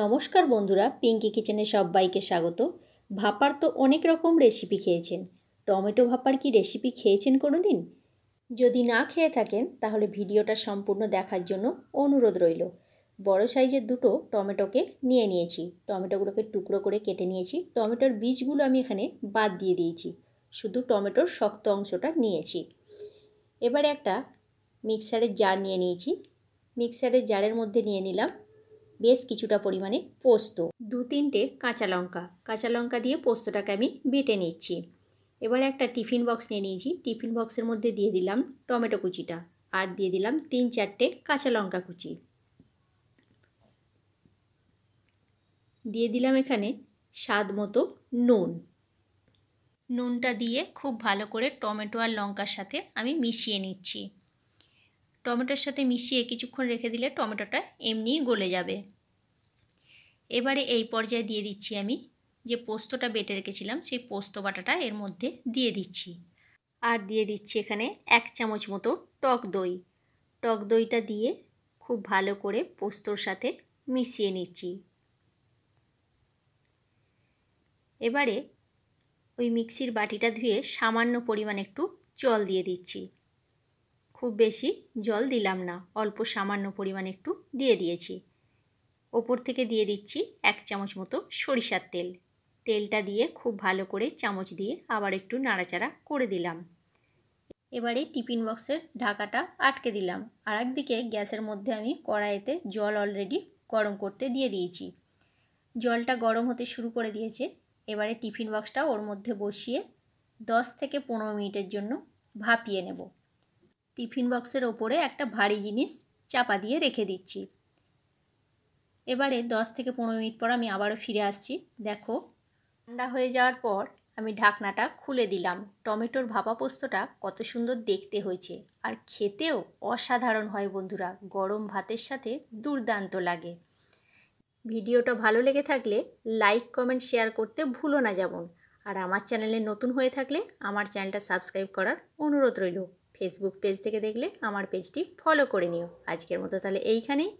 নমস্কার বন্ধুরা পিঙ্কি কিচেনে সবাইকে স্বাগত ভাপার তো অনেক রকম রেসিপি খেয়েছেন টমেটো ভাপার কি রেসিপি খেয়েছেন কোনো দিন যদি না খেয়ে থাকেন তাহলে ভিডিওটা সম্পূর্ণ দেখার জন্য অনুরোধ রইল বড় সাইজের দুটো টমেটোকে নিয়ে নিয়েছি টমেটোগুলোকে টুকরো করে কেটে নিয়েছি টমেটোর বীজগুলো আমি এখানে বাদ দিয়ে দিয়েছি শুধু টমেটোর শক্ত অংশটা নিয়েছি এবারে একটা মিক্সারের জার নিয়ে নিয়েছি মিক্সারের জারের মধ্যে নিয়ে নিলাম বেশ কিছুটা পরিমাণে পোস্ত দু তিনটে কাঁচা লঙ্কা কাঁচা লঙ্কা দিয়ে পোস্তটাকে আমি বেটে নিচ্ছি এবার একটা টিফিন বক্স নিয়ে নিয়েছি টিফিন বক্সের মধ্যে দিয়ে দিলাম টমেটো কুচিটা আর দিয়ে দিলাম তিন চারটে কাঁচা লঙ্কা কুচি দিয়ে দিলাম এখানে স্বাদ মতো নুন নুনটা দিয়ে খুব ভালো করে টমেটো আর লঙ্কার সাথে আমি মিশিয়ে নিচ্ছি টমেটোর সাথে মিশিয়ে কিছুক্ষণ রেখে দিলে টমেটোটা এমনিই গলে যাবে এবারে এই পর্যায়ে দিয়ে দিচ্ছি আমি যে পোস্তটা বেটে রেখেছিলাম সেই পোস্ত বাটাটা এর মধ্যে দিয়ে দিচ্ছি আর দিয়ে দিচ্ছি এখানে এক চামচ মতো টক দই টক দইটা দিয়ে খুব ভালো করে পোস্তর সাথে মিশিয়ে নিচ্ছি এবারে ওই মিক্সির বাটিটা ধুয়ে সামান্য পরিমাণ একটু জল দিয়ে দিচ্ছি খুব বেশি জল দিলাম না অল্প সামান্য পরিমাণ একটু দিয়ে দিয়েছি ওপর থেকে দিয়ে দিচ্ছি এক চামচ মতো সরিষার তেল তেলটা দিয়ে খুব ভালো করে চামচ দিয়ে আবার একটু নাড়াচাড়া করে দিলাম এবারে টিফিন বক্সের ঢাকাটা আটকে দিলাম আর একদিকে গ্যাসের মধ্যে আমি কড়াইতে জল অলরেডি গরম করতে দিয়ে দিয়েছি জলটা গরম হতে শুরু করে দিয়েছে এবারে টিফিন বক্সটা ওর মধ্যে বসিয়ে দশ থেকে পনেরো মিনিটের জন্য ভাপিয়ে নেব টিফিন বক্সের ওপরে একটা ভারী জিনিস চাপা দিয়ে রেখে দিচ্ছি এবারে দশ থেকে পনেরো মিনিট পর আমি আবারও ফিরে আসছি দেখো ঠান্ডা হয়ে যাওয়ার পর আমি ঢাকনাটা খুলে দিলাম টমেটোর ভাপা পোস্তটা কত সুন্দর দেখতে হয়েছে আর খেতেও অসাধারণ হয় বন্ধুরা গরম ভাতের সাথে দুর্দান্ত লাগে ভিডিওটা ভালো লেগে থাকলে লাইক কমেন্ট শেয়ার করতে ভুলো না যেমন আর আমার চ্যানেলে নতুন হয়ে থাকলে আমার চ্যানেলটা সাবস্ক্রাইব করার অনুরোধ রইল ফেসবুক পেজ থেকে দেখলে আমার পেজটি ফলো করে নিও আজকের মতো তাহলে এইখানেই